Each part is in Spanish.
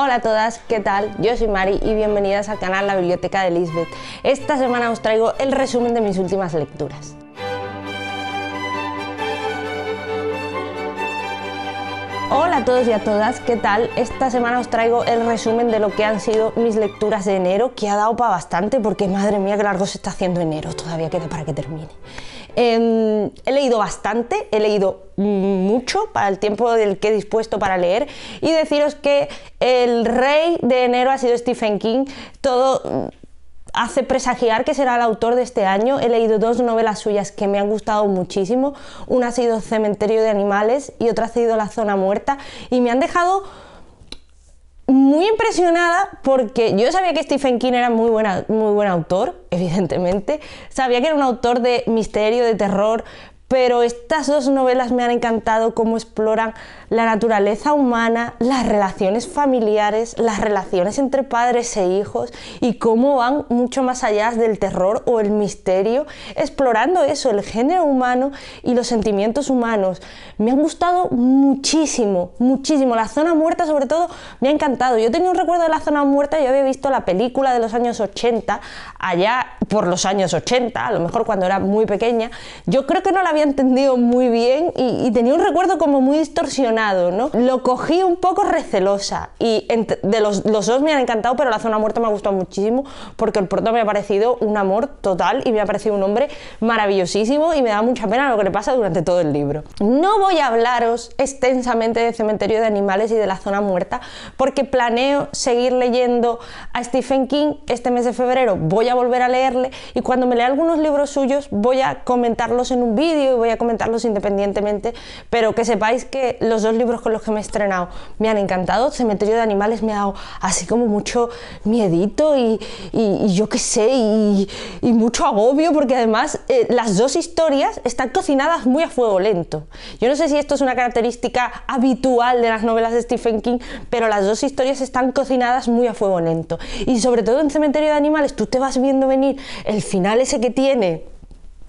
Hola a todas, ¿qué tal? Yo soy Mari y bienvenidas al canal La Biblioteca de Lisbeth. Esta semana os traigo el resumen de mis últimas lecturas. Hola a todos y a todas, ¿qué tal? Esta semana os traigo el resumen de lo que han sido mis lecturas de enero, que ha dado para bastante porque madre mía que largo se está haciendo enero, todavía queda para que termine. Em, he leído bastante, he leído mucho para el tiempo del que he dispuesto para leer y deciros que el rey de enero ha sido Stephen King, todo hace presagiar que será el autor de este año. He leído dos novelas suyas que me han gustado muchísimo. Una ha sido Cementerio de Animales y otra ha sido La Zona Muerta. Y me han dejado muy impresionada porque yo sabía que Stephen King era muy, muy buen autor, evidentemente. Sabía que era un autor de misterio, de terror, pero estas dos novelas me han encantado cómo exploran la naturaleza humana, las relaciones familiares, las relaciones entre padres e hijos y cómo van mucho más allá del terror o el misterio, explorando eso, el género humano y los sentimientos humanos. Me han gustado muchísimo, muchísimo. La zona muerta sobre todo me ha encantado. Yo tenía un recuerdo de la zona muerta, yo había visto la película de los años 80, allá por los años 80, a lo mejor cuando era muy pequeña. Yo creo que no la entendido muy bien y, tenía un recuerdo como muy distorsionado, ¿no? Lo cogí un poco recelosa y de los, dos me han encantado, pero La Zona Muerta me ha gustado muchísimo porque el pronto me ha parecido un amor total y me ha parecido un hombre maravillosísimo y me da mucha pena lo que le pasa durante todo el libro. No voy a hablaros extensamente de Cementerio de Animales y de La Zona Muerta porque planeo seguir leyendo a Stephen King este mes de febrero. Voy a volver a leerle y cuando me lea algunos libros suyos voy a comentarlos en un vídeo y voy a comentarlos independientemente, pero que sepáis que los dos libros con los que me he estrenado me han encantado. Cementerio de Animales me ha dado así como mucho miedito y, yo qué sé, y, mucho agobio, porque además eh, las dos historias están cocinadas muy a fuego lento. Yo no sé si esto es una característica habitual de las novelas de Stephen King, pero las dos historias están cocinadas muy a fuego lento. Y sobre todo en Cementerio de Animales, tú te vas viendo venir el final ese que tiene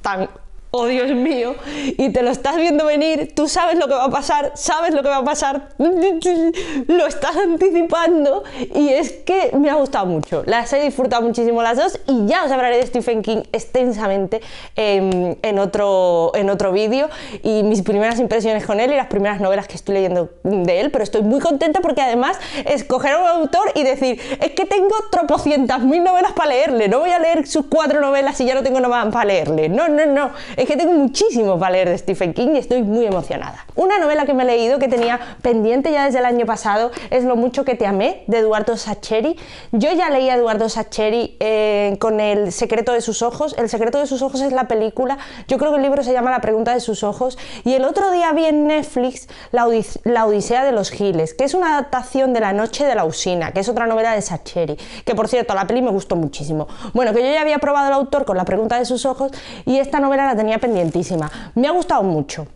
tan oh Dios mío, y te lo estás viendo venir, tú sabes lo que va a pasar, sabes lo que va a pasar, lo estás anticipando y es que me ha gustado mucho, las he disfrutado muchísimo las dos y ya os hablaré de Stephen King extensamente en, otro, en otro vídeo y mis primeras impresiones con él y las primeras novelas que estoy leyendo de él, pero estoy muy contenta porque además escoger a un autor y decir, es que tengo tropocientas mil novelas para leerle, no voy a leer sus cuatro novelas y ya no tengo nada para leerle, no, no, no es que tengo muchísimo para leer de Stephen King y estoy muy emocionada. Una novela que me he leído que tenía pendiente ya desde el año pasado es Lo mucho que te amé de Eduardo Sacheri. Yo ya leí a Eduardo Sacheri eh, con El secreto de sus ojos. El secreto de sus ojos es la película. Yo creo que el libro se llama La pregunta de sus ojos. Y el otro día vi en Netflix La, Odisea de los Giles, que es una adaptación de La noche de la usina, que es otra novela de Sacheri. Que por cierto, la peli me gustó muchísimo. Bueno, que yo ya había probado el autor con La pregunta de sus ojos y esta novela la tenía pendientísima. Me ha gustado mucho.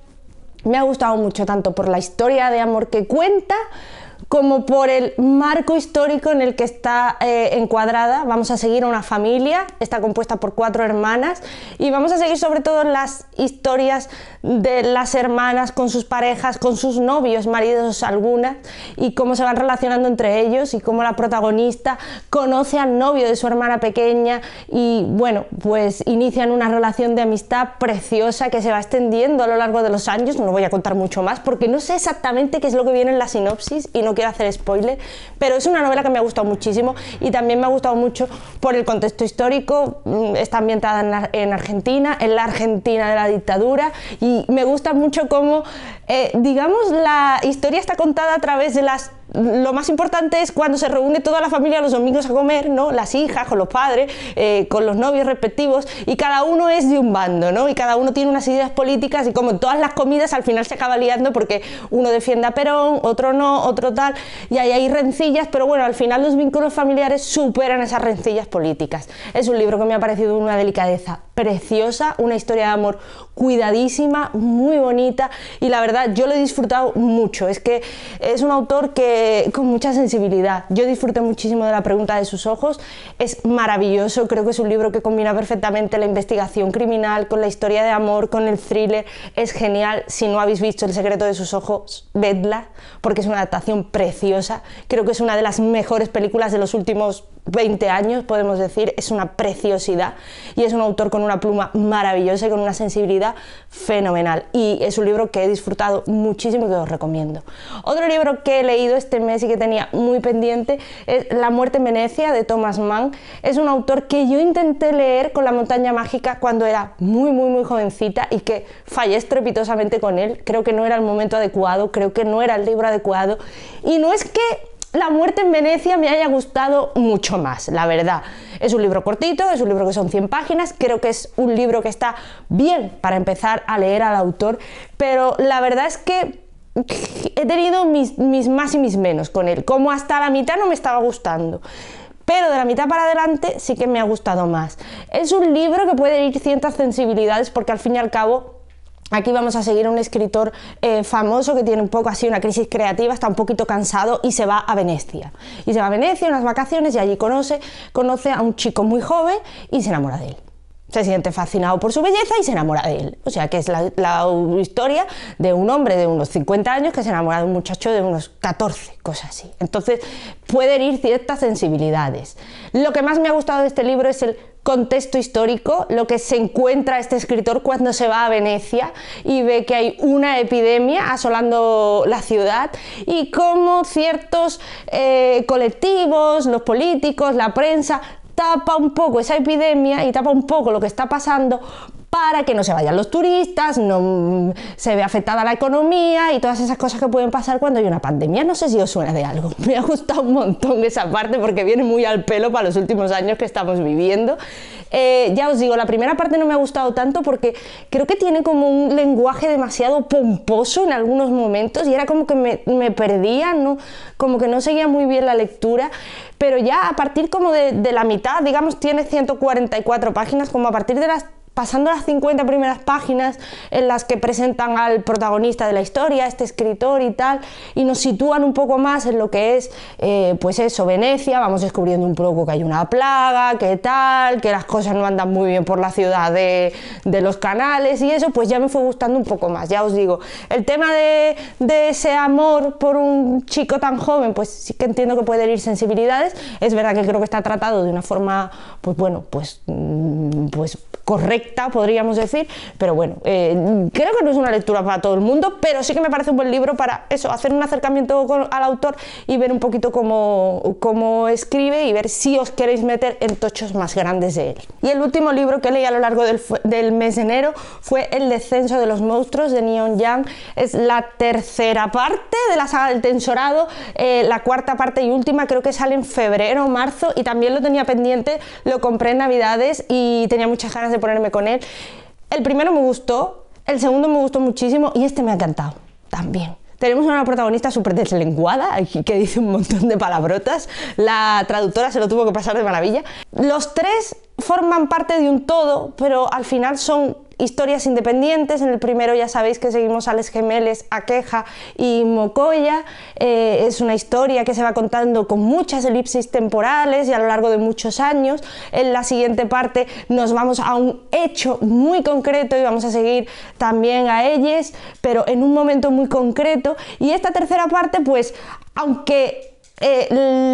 Me ha gustado mucho tanto por la historia de amor que cuenta como por el marco histórico en el que está eh, encuadrada. Vamos a seguir a una familia, está compuesta por cuatro hermanas y vamos a seguir sobre todo las historias de las hermanas con sus parejas, con sus novios, maridos algunas, y cómo se van relacionando entre ellos y cómo la protagonista conoce al novio de su hermana pequeña y bueno, pues inician una relación de amistad preciosa que se va extendiendo a lo largo de los años. No lo voy a contar mucho más porque no sé exactamente qué es lo que viene en la sinopsis y no que hacer spoiler, pero es una novela que me ha gustado muchísimo y también me ha gustado mucho por el contexto histórico, mm, está ambientada en, Argentina, en la Argentina de la dictadura y me gusta mucho cómo, eh, digamos, la historia está contada a través de las lo más importante es cuando se reúne toda la familia los domingos a comer, ¿no? Las hijas, con los padres, eh, con los novios respectivos, y cada uno es de un bando, ¿no? Y cada uno tiene unas ideas políticas, y como en todas las comidas al final se acaba liando porque uno defiende a Perón, otro no, otro tal, y ahí hay rencillas, pero bueno, al final los vínculos familiares superan esas rencillas políticas. Es un libro que me ha parecido una delicadeza preciosa, una historia de amor cuidadísima, muy bonita, y la verdad yo lo he disfrutado mucho. Es que es un autor que eh, con mucha sensibilidad. Yo disfruté muchísimo de la pregunta de sus ojos, es maravilloso, creo que es un libro que combina perfectamente la investigación criminal con la historia de amor, con el thriller, es genial. Si no habéis visto El secreto de sus ojos, vedla, porque es una adaptación preciosa. Creo que es una de las mejores películas de los últimos 20 años, podemos decir, es una preciosidad y es un autor con una pluma maravillosa y con una sensibilidad fenomenal. Y es un libro que he disfrutado muchísimo y que os recomiendo. Otro libro que he leído este mes y que tenía muy pendiente es La muerte en Venecia de Thomas Mann. Es un autor que yo intenté leer con La montaña mágica cuando era muy, muy, muy jovencita y que fallé estrepitosamente con él. Creo que no era el momento adecuado, creo que no era el libro adecuado. Y no es que la muerte en Venecia me haya gustado mucho más, la verdad. Es un libro cortito, es un libro que son 100 páginas, creo que es un libro que está bien para empezar a leer al autor, pero la verdad es que he tenido mis, más y mis menos con él, como hasta la mitad no me estaba gustando pero de la mitad para adelante sí que me ha gustado más. Es un libro que puede ir ciertas sensibilidades porque al fin y al cabo Aquí vamos a seguir a un escritor eh, famoso que tiene un poco así una crisis creativa, está un poquito cansado y se va a Venecia. Y se va a Venecia unas vacaciones y allí conoce, conoce a un chico muy joven y se enamora de él se siente fascinado por su belleza y se enamora de él. O sea, que es la, la, historia de un hombre de unos 50 años que se enamora de un muchacho de unos 14, cosas así. Entonces, pueden ir ciertas sensibilidades. Lo que más me ha gustado de este libro es el contexto histórico lo que se encuentra este escritor cuando se va a Venecia y ve que hay una epidemia asolando la ciudad y cómo ciertos eh, colectivos, los políticos, la prensa, tapa un poco esa epidemia y tapa un poco lo que está pasando para que no se vayan los turistas, no mm, se ve afectada la economía y todas esas cosas que pueden pasar cuando hay una pandemia. No sé si os suena de algo. Me ha gustado un montón esa parte porque viene muy al pelo para los últimos años que estamos viviendo. Eh, ya os digo, la primera parte no me ha gustado tanto porque creo que tiene como un lenguaje demasiado pomposo en algunos momentos y era como que me, perdía, ¿no? como que no seguía muy bien la lectura, pero ya a partir como de la mitad, digamos, tiene 144 páginas, como a partir de las pasando las 50 primeras páginas en las que presentan al protagonista de la historia, este escritor y tal, y nos sitúan un poco más en lo que es, eh, pues eso, Venecia, vamos descubriendo un poco que hay una plaga, que tal, que las cosas no andan muy bien por la ciudad de, los canales y eso, pues ya me fue gustando un poco más, ya os digo. El tema de, ese amor por un chico tan joven, pues sí que entiendo que puede ir sensibilidades, es verdad que creo que está tratado de una forma, pues bueno, pues, mm, pues correcta, podríamos decir, pero bueno, eh, creo que no es una lectura para todo el mundo, pero sí que me parece un buen libro para eso, hacer un acercamiento al autor y ver un poquito cómo, escribe y ver si os queréis meter en tochos más grandes de él. Y el último libro que leí a lo largo del, mes de enero fue El descenso de los monstruos de Neon Yang, es la tercera parte de la saga del tensorado, eh, la cuarta parte y última creo que sale en febrero o marzo y también lo tenía pendiente, lo compré en navidades y tenía muchas ganas de ponerme con él. El primero me gustó, el segundo me gustó muchísimo y este me ha encantado también. Tenemos una protagonista súper deslenguada, que dice un montón de palabrotas. La traductora se lo tuvo que pasar de maravilla. Los tres forman parte de un todo, pero al final son historias independientes. En el primero ya sabéis que seguimos a Les Gemeles, Aqueja y Mocoya. Eh, es una historia que se va contando con muchas elipsis temporales y a lo largo de muchos años. En la siguiente parte nos vamos a un hecho muy concreto y vamos a seguir también a ellas, pero en un momento muy concreto. Y esta tercera parte, pues, aunque eh,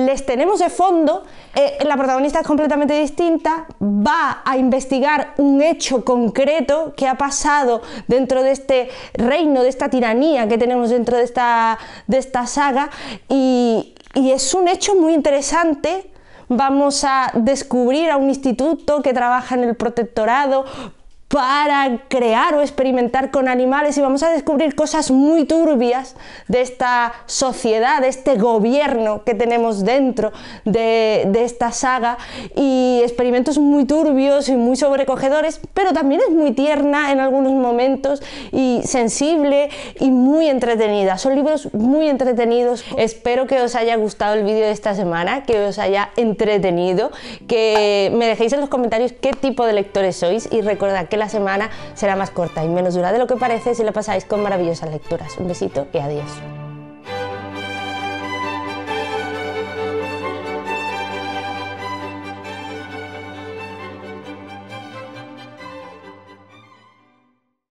les tenemos de fondo, eh, la protagonista es completamente distinta, va a investigar un hecho concreto que ha pasado dentro de este reino, de esta tiranía que tenemos dentro de esta, de esta saga, y es un hecho muy interesante vamos a descubrir a un instituto que trabaja en el protectorado, para crear o experimentar con animales y vamos a descubrir cosas muy turbias de esta sociedad, de este gobierno que tenemos dentro de, esta saga y experimentos muy turbios y muy sobrecogedores, pero también es muy tierna en algunos momentos y sensible y muy entretenida. Son libros muy entretenidos. Espero que os haya gustado el vídeo de esta semana, que os haya entretenido, que me dejéis en los comentarios qué tipo de lectores sois y recordad que la semana será más corta y menos dura de lo que parece si lo pasáis con maravillosas lecturas. Un besito y adiós.